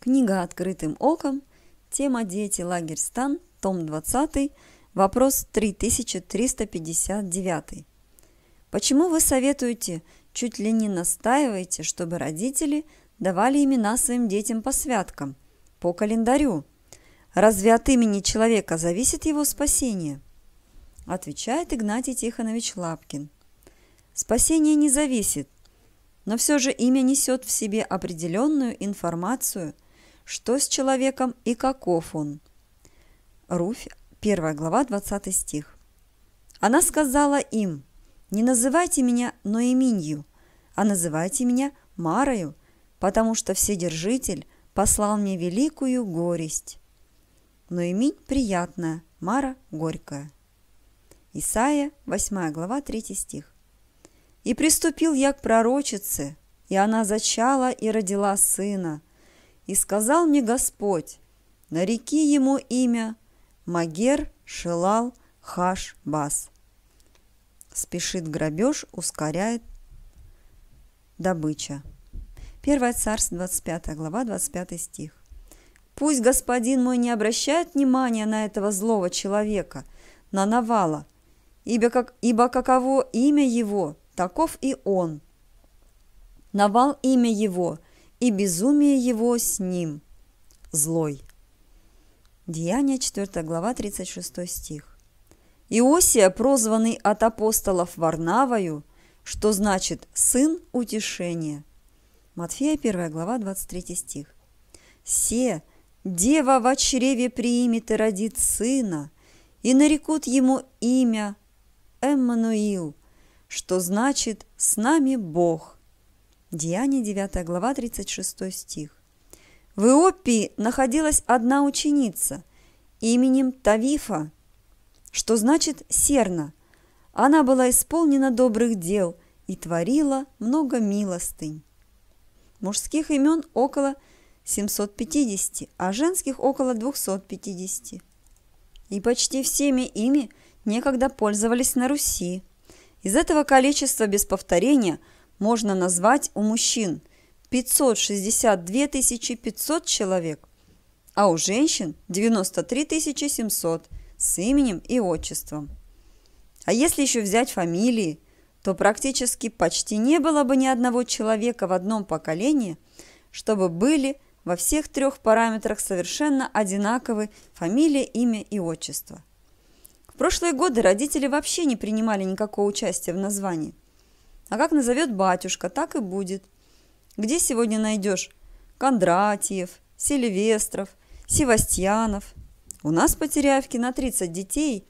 Книга «Открытым оком», тема «Дети, лагерь, стан», том 20, вопрос 3359. Почему вы советуете, чуть ли не настаиваете, чтобы родители давали имена своим детям по святкам, по календарю? Разве от имени человека зависит его спасение? Отвечает Игнатий Тихонович Лапкин. Спасение не зависит, но все же имя несет в себе определенную информацию – что с человеком и каков он. Руфь, 1 глава, 20 стих. Она сказала им, «Не называйте меня Ноеминью, а называйте меня Марою, потому что Вседержитель послал мне великую горесть». Ноеминь приятная, Мара горькая. Исаия, 8 глава, 3 стих. «И приступил я к пророчице, и она зачала и родила сына, и сказал мне Господь, нареки ему имя Магер Шелал Хаш Бас. Спешит грабеж, ускоряет добыча. 1 Царств, 25 глава, 25 стих. «Пусть господин мой не обращает внимания на этого злого человека, на Навала, ибо, как, ибо каково имя его, таков и он. Навал имя его, и безумие его с ним, злой. Деяние 4 глава 36 стих. Иосия, прозванный от апостолов Варнавою, что значит «сын утешения». Матфея 1 глава 23 стих. «Се, дева во чреве примет и родит сына, и нарекут ему имя Эммануил, что значит «с нами Бог». Деяние 9 глава 36 стих. В Иопии находилась одна ученица именем Тавифа, что значит «серна». Она была исполнена добрых дел и творила много милостынь. Мужских имен около 750, а женских около 250. И почти всеми ими некогда пользовались на Руси. Из этого количества без повторения – можно назвать у мужчин 562 500 человек, а у женщин 93 700 с именем и отчеством. А если еще взять фамилии, то практически почти не было бы ни одного человека в одном поколении, чтобы были во всех трех параметрах совершенно одинаковы фамилия, имя и отчество. В прошлые годы родители вообще не принимали никакого участия в названии – а как назовет батюшка, так и будет. Где сегодня найдешь? Кондратьев, Сильвестров, Севастьянов. У нас по Терявке на 30 детей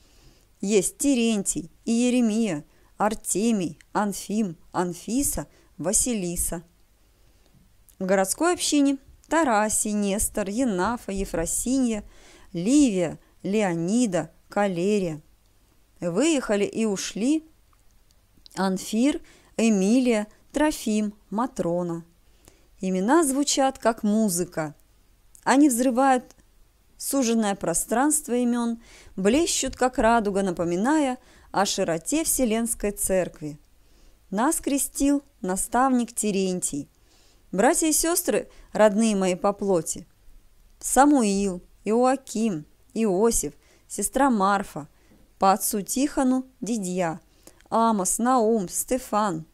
есть Терентий и Еремия, Артемий, Анфим, Анфиса, Василиса. В городской общине Тарасий, Нестор, Енафа, Ефросинья, Ливия, Леонида, Калерия. Выехали и ушли Анфир – Эмилия, Трофим, Матрона. Имена звучат как музыка. Они взрывают суженное пространство имен, блещут как радуга, напоминая о широте Вселенской Церкви. Нас крестил наставник Терентий. Братья и сестры, родные мои по плоти, Самуил, Иоаким, Иосиф, сестра Марфа, по отцу Тихону Дидья – Амос, Наум, Стефан.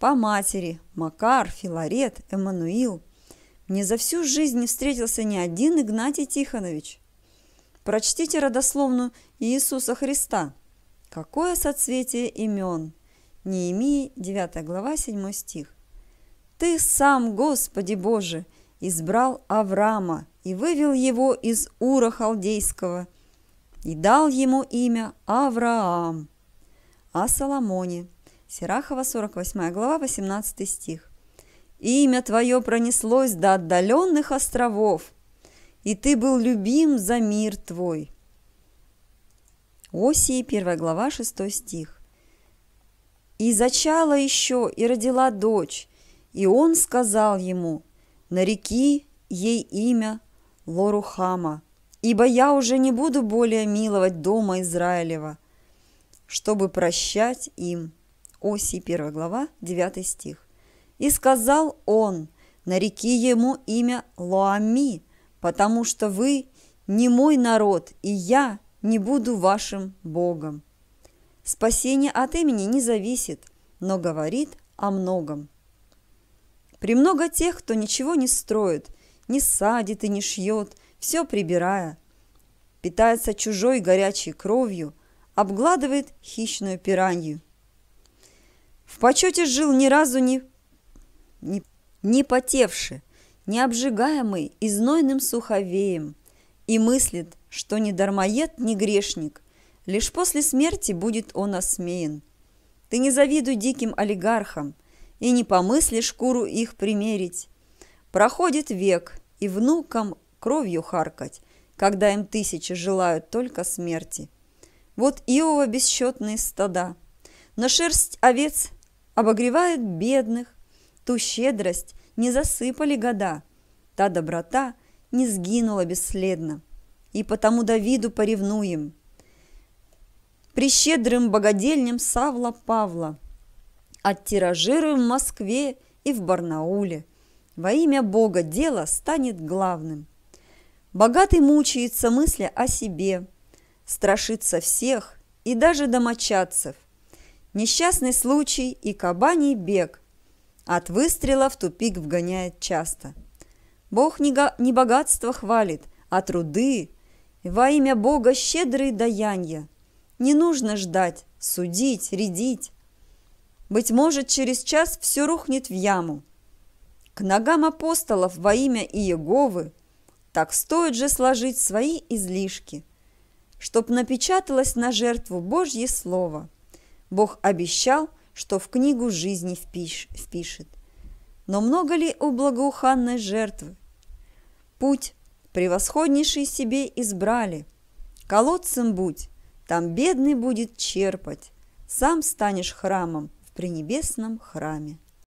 По матери – Макар, Филарет, Эммануил. Мне за всю жизнь не встретился ни один Игнатий Тихонович. Прочтите родословную Иисуса Христа. Какое соцветие имен? Неемии, 9 глава, 7 стих. Ты сам, Господи Боже, избрал Авраама и вывел его из Ура Халдейского и дал ему имя Авраам о Соломоне. Сирахова, 48 глава, 18 стих. «Имя твое пронеслось до отдаленных островов, и ты был любим за мир твой». Осии, 1 глава, 6 стих. «И зачала еще, и родила дочь, и он сказал ему, «Нареки ей имя Лорухама, ибо я уже не буду более миловать дома Израилева, чтобы прощать им». Оси 1 глава, 9 стих. «И сказал он, нареки ему имя Лоами, потому что вы не мой народ, и я не буду вашим Богом». Спасение от имени не зависит, но говорит о многом. Премного тех, кто ничего не строит, не садит и не шьет, все прибирая, питается чужой горячей кровью – обгладывает хищную пиранью. В почете жил ни разу не, не, не потевший, не обжигаемый и знойным суховеем, и мыслит, что ни дармоед, ни грешник, лишь после смерти будет он осмеян. Ты не завидуй диким олигархам и не помысли шкуру их примерить. Проходит век, и внукам кровью харкать, когда им тысячи желают только смерти. Вот Иова бесчетные стада. Но шерсть овец обогревает бедных, Ту щедрость не засыпали года, Та доброта не сгинула бесследно. И потому Давиду поревнуем. При щедрым богодельням Савла Павла Оттиражируем в Москве и в Барнауле. Во имя Бога дело станет главным. Богатый мучается мысля о себе – страшится всех и даже домочадцев. Несчастный случай и кабаний бег. От выстрела в тупик вгоняет часто. Бог не богатство хвалит, а труды. Во имя Бога щедрые даянья. Не нужно ждать, судить, рядить. Быть может, через час все рухнет в яму. К ногам апостолов во имя Иеговы так стоит же сложить свои излишки чтоб напечаталось на жертву Божье Слово. Бог обещал, что в книгу жизни впиш, впишет. Но много ли у благоуханной жертвы? Путь превосходнейший себе избрали. Колодцем будь, там бедный будет черпать. Сам станешь храмом в пренебесном храме.